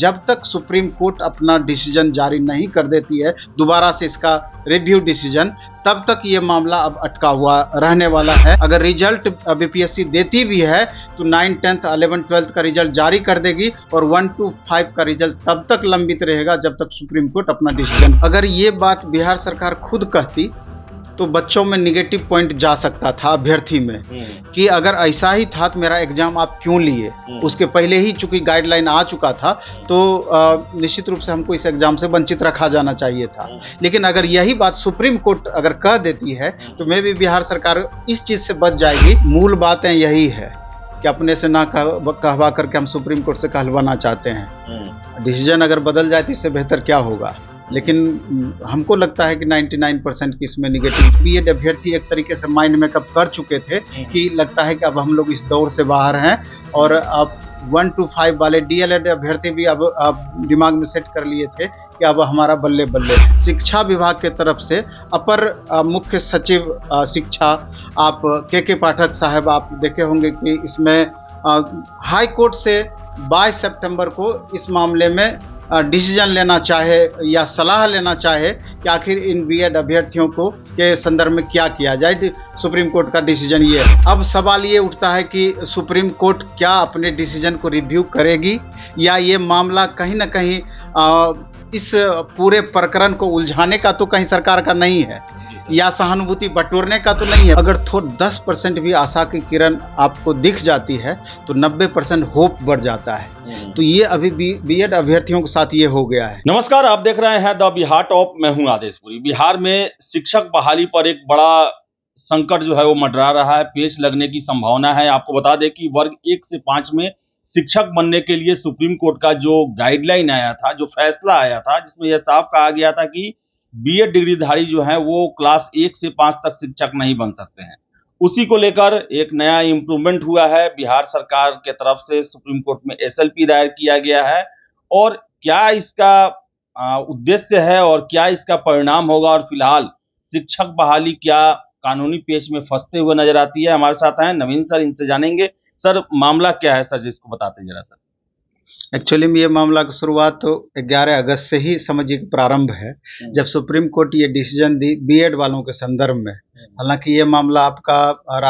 जब तक supreme court अपना डिसीजन जारी नहीं कर देती है दोबारा से इसका रिव्यू डिसीजन तब तक ये मामला अब अटका हुआ रहने वाला है अगर रिजल्ट बीपीएससी देती भी है तो नाइन टेंथ अलेवन ट्वेल्थ का रिजल्ट जारी कर देगी और वन टू फाइव का रिजल्ट तब तक लंबित रहेगा जब तक सुप्रीम कोर्ट अपना डिसीजन अगर ये बात बिहार सरकार खुद कहती तो बच्चों में निगेटिव पॉइंट जा सकता था अभ्यर्थी में हम्म। कि अगर ऐसा ही था तो मेरा एग्जाम आप क्यों लिए हम्म। उसके पहले ही चूंकि गाइडलाइन आ चुका था तो निश्चित रूप से हमको इस एग्जाम से वंचित रखा जाना चाहिए था हम्म। लेकिन अगर यही बात सुप्रीम कोर्ट अगर कह देती है तो मे भी बिहार सरकार इस चीज़ से बच जाएगी मूल बातें यही है कि अपने से ना कहवा करके हम सुप्रीम कोर्ट से कहलवाना चाहते हैं डिसीजन अगर बदल जाए तो इससे बेहतर क्या होगा लेकिन हमको लगता है कि 99 परसेंट की इसमें निगेटिव बी एड अभ्यर्थी एक तरीके से माइंड मेकअप कर चुके थे हम्म। कि लगता है कि अब हम लोग इस दौर से बाहर हैं और अब वन टू फाइव वाले डी एल एड अभ्यर्थी भी अब अब दिमाग में सेट कर लिए थे कि अब हमारा बल्ले बल्ले शिक्षा विभाग के तरफ से अपर मुख्य सचिव शिक्षा आप के के पाठक साहब आप देखे होंगे कि इसमें हाई कोर्ट से 22 सितंबर को इस मामले में डिसीजन लेना चाहे या सलाह लेना चाहे कि आखिर इन बीएड अभ्यर्थियों को के संदर्भ में क्या किया जाए तो सुप्रीम कोर्ट का डिसीजन ये है अब सवाल ये उठता है कि सुप्रीम कोर्ट क्या अपने डिसीजन को रिव्यू करेगी या ये मामला कहीं ना कहीं इस पूरे प्रकरण को उलझाने का तो कहीं सरकार का नहीं है या सहानुभूति बटोरने का तो नहीं है अगर थोड़ा दस परसेंट भी आशा की किरण आपको दिख जाती है तो नब्बे परसेंट होप बढ़ जाता है हम्म। तो ये अभी बी एड अभ्यर्थियों के साथ ये हो गया है नमस्कार आप देख रहे हैं द बिहार टॉप मैं हूँ आदेशपुरी बिहार में शिक्षक बहाली पर एक बड़ा संकट जो है वो मंडरा रहा है पेश लगने की संभावना है आपको बता दें कि वर्ग एक से पांच में शिक्षक बनने के लिए सुप्रीम कोर्ट का जो गाइडलाइन आया था जो फैसला आया था जिसमें यह साफ कहा गया था कि बीएड डिग्रीधारी जो है वो क्लास एक से पांच तक शिक्षक नहीं बन सकते हैं उसी को लेकर एक नया इम्प्रूवमेंट हुआ है बिहार सरकार के तरफ से सुप्रीम कोर्ट में एसएलपी दायर किया गया है और क्या इसका उद्देश्य है और क्या इसका परिणाम होगा और फिलहाल शिक्षक बहाली क्या कानूनी पेश में फंसते हुए नजर आती है हमारे साथ हैं नवीन सर इनसे जानेंगे सर मामला क्या है सर जिसको बताते हैं जरा सर एक्चुअली में ये मामला की शुरुआत तो 11 अगस्त से ही समझिए प्रारंभ है हम्म। जब सुप्रीम कोर्ट ये डिसीजन दी बीएड वालों के संदर्भ में हम्म। हालांकि ये मामला आपका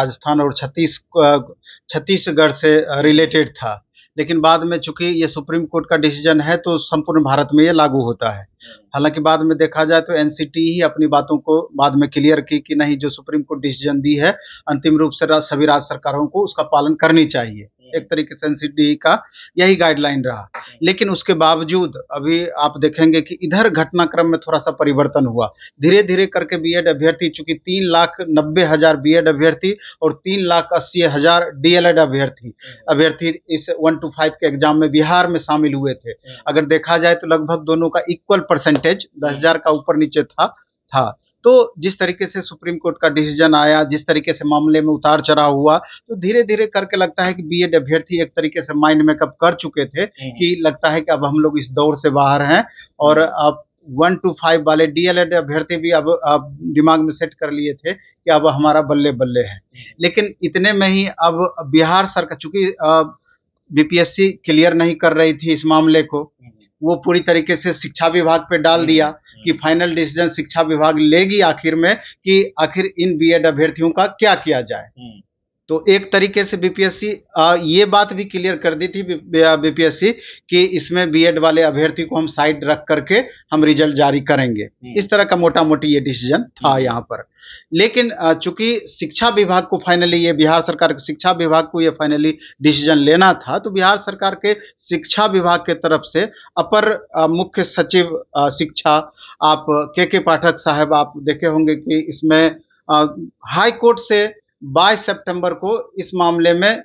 राजस्थान और छत्तीस छत्तीसगढ़ से रिलेटेड था लेकिन बाद में चूंकि ये सुप्रीम कोर्ट का डिसीजन है तो संपूर्ण भारत में ये लागू होता है हम्म। हालांकि बाद में देखा जाए तो एनसीटी ही अपनी बातों को बाद में क्लियर की कि नहीं जो सुप्रीम कोर्ट डिसीजन दी है अंतिम रूप से सभी राज्य सरकारों को उसका पालन करनी चाहिए एक तरीके से एनसीडी e का यही गाइडलाइन रहा लेकिन उसके बावजूद अभी आप देखेंगे कि इधर घटनाक्रम में थोड़ा सा परिवर्तन हुआ धीरे धीरे करके बीएड अभ्यर्थी चूंकि तीन लाख नब्बे हजार बी अभ्यर्थी और तीन लाख अस्सी हजार डीएलएड अभ्यर्थी अभ्यर्थी इस वन टू फाइव के एग्जाम में बिहार में शामिल हुए थे अगर देखा जाए तो लगभग दोनों का इक्वल परसेंटेज दस का ऊपर नीचे था था तो जिस तरीके से सुप्रीम कोर्ट का डिसीजन आया जिस तरीके से मामले में उतार चढ़ाव हुआ तो धीरे धीरे करके लगता है कि बी एड अभ्यर्थी एक तरीके से माइंड मेकअप कर चुके थे हम्म। कि लगता है कि अब हम लोग इस दौर से बाहर हैं और हम्म। अब वन टू फाइव वाले डीएलएड अभ्यर्थी भी अब अब दिमाग में सेट कर लिए थे कि अब हमारा बल्ले बल्ले है हम्म। लेकिन इतने में ही अब बिहार सरकार चूंकि बीपीएससी क्लियर नहीं कर रही थी इस मामले को वो पूरी तरीके से शिक्षा विभाग पे डाल दिया कि फाइनल डिसीजन शिक्षा विभाग लेगी आखिर में कि आखिर इन बीएड अभ्यर्थियों का क्या किया जाए हम्म। तो एक तरीके से बीपीएससी ये बात भी क्लियर कर दी थी बीपीएससी कि इसमें बीएड वाले अभ्यर्थी को हम साइड रख करके हम रिजल्ट जारी करेंगे हम्म। इस तरह का मोटा मोटी ये डिसीजन था हम्म। यहाँ पर लेकिन चूंकि शिक्षा विभाग को फाइनली ये बिहार सरकार के शिक्षा विभाग को ये फाइनली डिसीजन लेना था तो बिहार सरकार के शिक्षा विभाग के तरफ से अपर मुख्य सचिव शिक्षा आप के के पाठक साहब आप देखे होंगे कि इसमें हाई कोर्ट से बाईस सितंबर को इस मामले में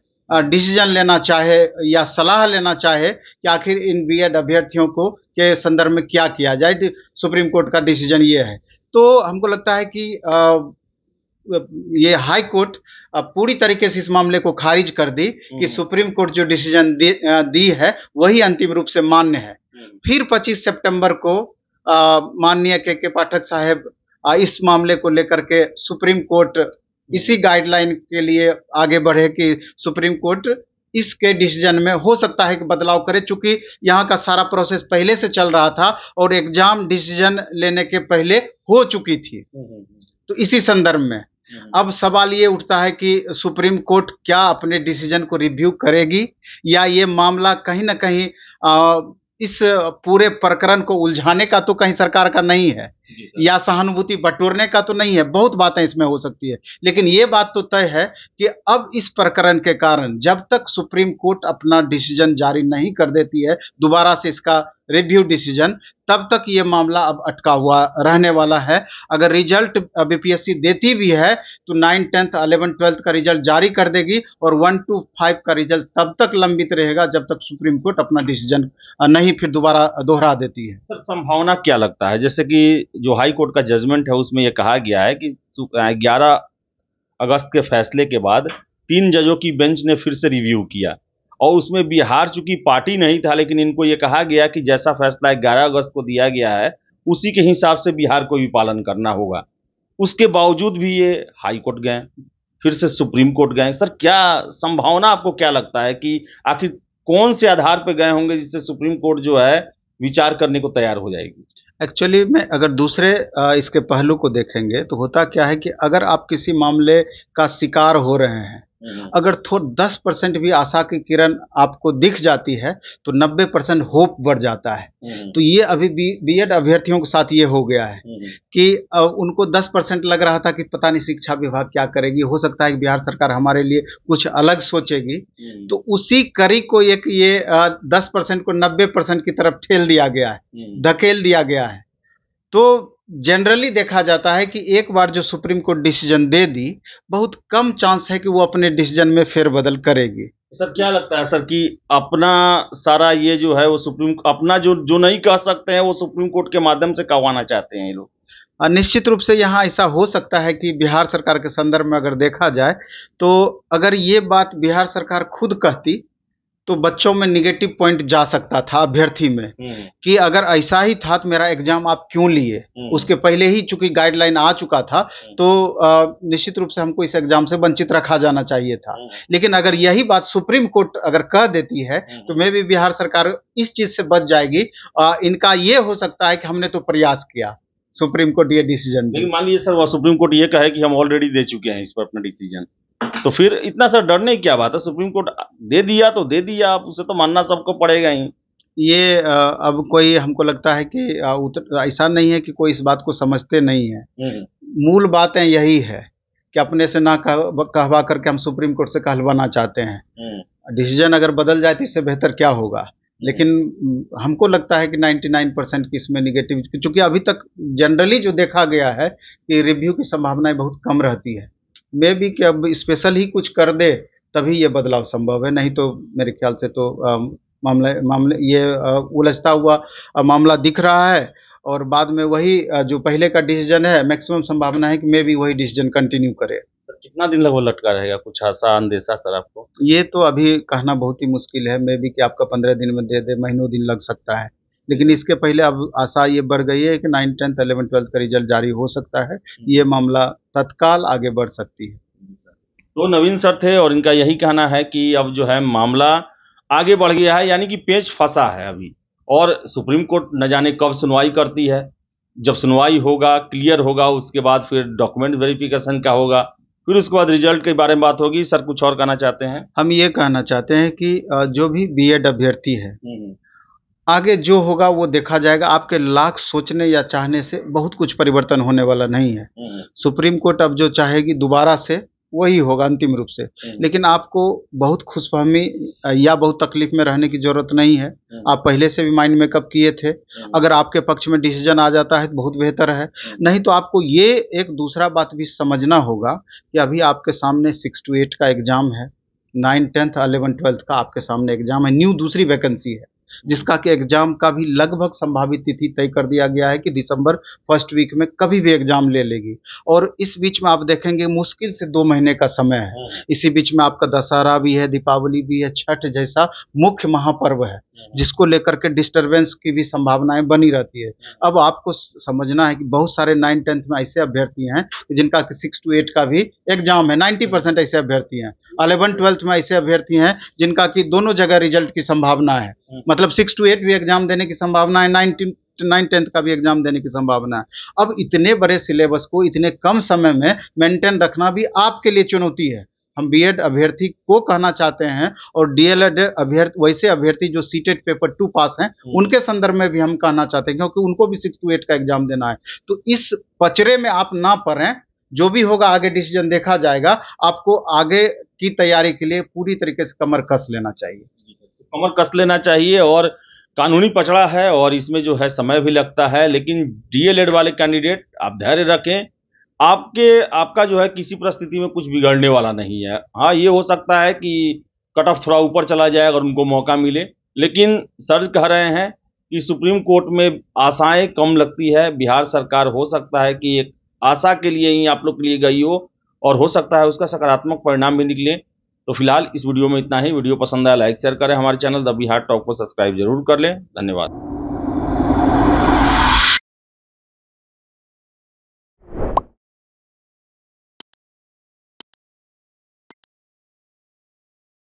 डिसीजन लेना चाहे या सलाह लेना चाहे कि आखिर इन बीएड अभ्यर्थियों को के संदर्भ में क्या किया जाए तो सुप्रीम कोर्ट का डिसीजन ये है तो हमको लगता है कि ये हाई कोर्ट पूरी तरीके से इस मामले को खारिज कर दी कि हम्म। सुप्रीम कोर्ट जो डिसीजन दी, दी है वही अंतिम रूप से मान्य है हम्म। फिर 25 सितंबर को माननीय के के पाठक साहब इस मामले को लेकर के सुप्रीम कोर्ट इसी गाइडलाइन के लिए आगे बढ़े कि सुप्रीम कोर्ट इसके डिसीजन में हो सकता है कि बदलाव करे चूंकि यहाँ का सारा प्रोसेस पहले से चल रहा था और एग्जाम डिसीजन लेने के पहले हो चुकी थी तो इसी संदर्भ में अब सवाल ये उठता है कि सुप्रीम कोर्ट क्या अपने डिसीजन को रिव्यू करेगी या ये मामला कहीं ना कहीं आ, इस पूरे प्रकरण को उलझाने का तो कहीं सरकार का नहीं है या सहानुभूति बटोरने का तो नहीं है बहुत बातें इसमें हो सकती है लेकिन ये बात तो तय है कि अब इस प्रकरण के कारण जब तक सुप्रीम कोर्ट अपना डिसीजन जारी नहीं कर देती है दोबारा से इसका रिव्यू डिसीजन तब तक ये मामला अब अटका हुआ रहने वाला है अगर रिजल्ट बीपीएससी देती भी है तो नाइन टेंथ अलेवन ट्वेल्थ का रिजल्ट जारी कर देगी और वन टू फाइव का रिजल्ट तब तक लंबित रहेगा जब तक सुप्रीम कोर्ट अपना डिसीजन नहीं फिर दोबारा दोहरा देती है सर संभावना क्या लगता है जैसे कि जो हाई कोर्ट का जजमेंट है उसमें यह कहा गया है कि 11 अगस्त के फैसले के बाद तीन जजों की बेंच ने फिर से रिव्यू किया और उसमें बिहार चूंकि पार्टी नहीं था लेकिन इनको ये कहा गया कि जैसा फैसला ग्यारह अगस्त को दिया गया है उसी के हिसाब से बिहार को भी पालन करना होगा उसके बावजूद भी ये हाई कोर्ट गए फिर से सुप्रीम कोर्ट गए सर क्या संभावना आपको क्या लगता है कि आखिर कौन से आधार पर गए होंगे जिससे सुप्रीम कोर्ट जो है विचार करने को तैयार हो जाएगी एक्चुअली में अगर दूसरे इसके पहलू को देखेंगे तो होता क्या है कि अगर आप किसी मामले का शिकार हो रहे हैं हम्म। अगर थोड़ा दस परसेंट भी आशा की किरण आपको दिख जाती है तो नब्बे परसेंट होप बढ़ जाता है हम्म। तो ये अभी बी एड अभ्यर्थियों के साथ ये हो गया है हम्म। कि उनको दस परसेंट लग रहा था कि पता नहीं शिक्षा विभाग क्या करेगी हो सकता है कि बिहार सरकार हमारे लिए कुछ अलग सोचेगी तो उसी करी को एक ये दस परसेंट को नब्बे परसेंट की तरफ ठेल दिया गया है धकेल दिया गया है तो जनरली देखा जाता है कि एक बार जो सुप्रीम कोर्ट डिसीजन दे दी बहुत कम चांस है कि वो अपने डिसीजन में फेरबदल करेगी सर क्या लगता है सर कि अपना सारा ये जो है वो सुप्रीम अपना जो जो नहीं कह सकते हैं वो सुप्रीम कोर्ट के माध्यम से कहवाना चाहते हैं ये लोग हाँ, निश्चित रूप से यहाँ ऐसा हो सकता है कि बिहार सरकार के संदर्भ में अगर देखा जाए तो अगर ये बात बिहार सरकार खुद कहती तो बच्चों में निगेटिव पॉइंट जा सकता था अभ्यर्थी में हम्म। कि अगर ऐसा ही था तो मेरा एग्जाम आप क्यों लिए हम्म। उसके पहले ही चूंकि गाइडलाइन आ चुका था हम्म। तो निश्चित रूप से हमको इस एग्जाम से वंचित रखा जाना चाहिए था लेकिन अगर यही बात सुप्रीम कोर्ट अगर कह देती है तो मैं भी बिहार सरकार इस चीज से बच जाएगी आ, इनका ये हो सकता है कि हमने तो प्रयास किया सुप्रीम कोर्ट ये डिसीजन मान लीजिए सर सुप्रीम कोर्ट ये कहे कि हम ऑलरेडी दे चुके हैं इस पर अपना डिसीजन तो फिर इतना सर डरने की क्या बात है सुप्रीम कोर्ट दे दिया तो दे दिया आप उसे तो मानना सबको पड़ेगा ही ये अब कोई हमको लगता है कि ऐसा नहीं है कि कोई इस बात को समझते नहीं है हम्म, हम्म। मूल बातें यही है कि अपने से ना कहवा करके हम सुप्रीम कोर्ट से कहलवाना चाहते हैं हम्म। डिसीजन अगर बदल जाए तो इससे बेहतर क्या होगा लेकिन हमको लगता है कि 99 परसेंट की इसमें निगेटिव क्योंकि अभी तक जनरली जो देखा गया है कि रिव्यू की संभावनाएं बहुत कम रहती है मे भी कि अब स्पेशल ही कुछ कर दे तभी ये बदलाव संभव है नहीं तो मेरे ख्याल से तो मामले मामले ये उलझता हुआ मामला दिख रहा है और बाद में वही जो पहले का डिसीजन है मैक्सिमम संभावना है कि मे भी वही डिसीजन कंटिन्यू करे कितना दिन लगभग लटका रहेगा कुछ आशा अंदेशा सर आपको ये तो अभी कहना बहुत ही मुश्किल है मे भी कि आपका पंद्रह दिन में दे दे महीनों दिन लग सकता है लेकिन इसके पहले अब आशा ये बढ़ गई है कि नाइन टेंथ अलेवन ट्वेल्थ का रिजल्ट जारी हो सकता है ये मामला तत्काल आगे बढ़ सकती है तो नवीन सर थे और इनका यही कहना है कि अब जो है मामला आगे बढ़ गया है यानी कि पेच फंसा है अभी और सुप्रीम कोर्ट न जाने कब सुनवाई करती है जब सुनवाई होगा क्लियर होगा उसके बाद फिर डॉक्यूमेंट वेरिफिकेशन का होगा फिर उसके बाद रिजल्ट के बारे में बात होगी सर कुछ और कहना चाहते हैं हम ये कहना चाहते हैं कि जो भी बीएड अभ्यर्थी है हम्म, हम्म। आगे जो होगा वो देखा जाएगा आपके लाख सोचने या चाहने से बहुत कुछ परिवर्तन होने वाला नहीं है हम्म। सुप्रीम कोर्ट अब जो चाहेगी दोबारा से वही होगा अंतिम रूप से हम्म। लेकिन आपको बहुत खुशफहमी या बहुत तकलीफ में रहने की जरूरत नहीं है हम्म। आप पहले से भी माइंड मेकअप किए थे अगर आपके पक्ष में डिसीजन आ जाता है तो बहुत बेहतर है नहीं तो आपको ये एक दूसरा बात भी समझना होगा कि अभी आपके सामने सिक्स टू एट का एग्जाम है नाइन टेंथ अलेवन ट्वेल्थ का आपके सामने एग्जाम है न्यू दूसरी वैकेंसी है जिसका कि एग्जाम का भी लगभग संभावित तिथि तय कर दिया गया है कि दिसंबर फर्स्ट वीक में कभी भी एग्जाम ले लेगी और इस बीच में आप देखेंगे मुश्किल से दो महीने का समय है हाँ। इसी बीच में आपका दशहरा भी है दीपावली भी है छठ जैसा मुख्य महापर्व है जिसको लेकर के डिस्टरबेंस की भी संभावनाएं बनी रहती है हम्म। अब आपको समझना है कि बहुत सारे नाइन टेंथ में ऐसे अभ्यर्थी हैं जिनका सिक्स टू एट का भी एग्जाम है नाइन्टी परसेंट ऐसे अभ्यर्थी हैं अलेवन हम्म। ट्वेल्थ में ऐसे अभ्यर्थी हैं जिनका कि दोनों जगह रिजल्ट की संभावना है हम्म। मतलब सिक्स टू एट भी एग्जाम देने की संभावना है नाइनटीन नाइन टेंथ का भी एग्जाम देने की संभावना है अब इतने बड़े सिलेबस को इतने कम समय में मेंटेन रखना भी आपके लिए चुनौती है हम बीएड अभ्यर्थी को कहना चाहते हैं और डीएलएड अभ्यर्थी वैसे अभ्यर्थी जो सीटेट पेपर टू पास हैं हम्म। उनके संदर्भ में भी हम कहना चाहते हैं क्योंकि उनको भी सिक्स टू एट का एग्जाम देना है तो इस पचरे में आप ना पढ़ें जो भी होगा आगे डिसीजन देखा जाएगा आपको आगे की तैयारी के लिए पूरी तरीके से कमर कस लेना चाहिए कमर कस लेना चाहिए और कानूनी पचड़ा है और इसमें जो है समय भी लगता है लेकिन डीएलएड वाले कैंडिडेट आप धैर्य रखें आपके आपका जो है किसी परिस्थिति में कुछ बिगड़ने वाला नहीं है हाँ ये हो सकता है कि कट ऑफ थोड़ा ऊपर चला जाए अगर उनको मौका मिले लेकिन सर कह रहे हैं कि सुप्रीम कोर्ट में आशाएं कम लगती है बिहार सरकार हो सकता है कि एक आशा के लिए ही आप लोग के लिए गई हो और हो सकता है उसका सकारात्मक परिणाम भी निकले तो फिलहाल इस वीडियो में इतना ही वीडियो पसंद आया लाइक शेयर करें हमारे चैनल द बिहार टॉक को सब्सक्राइब जरूर कर लें धन्यवाद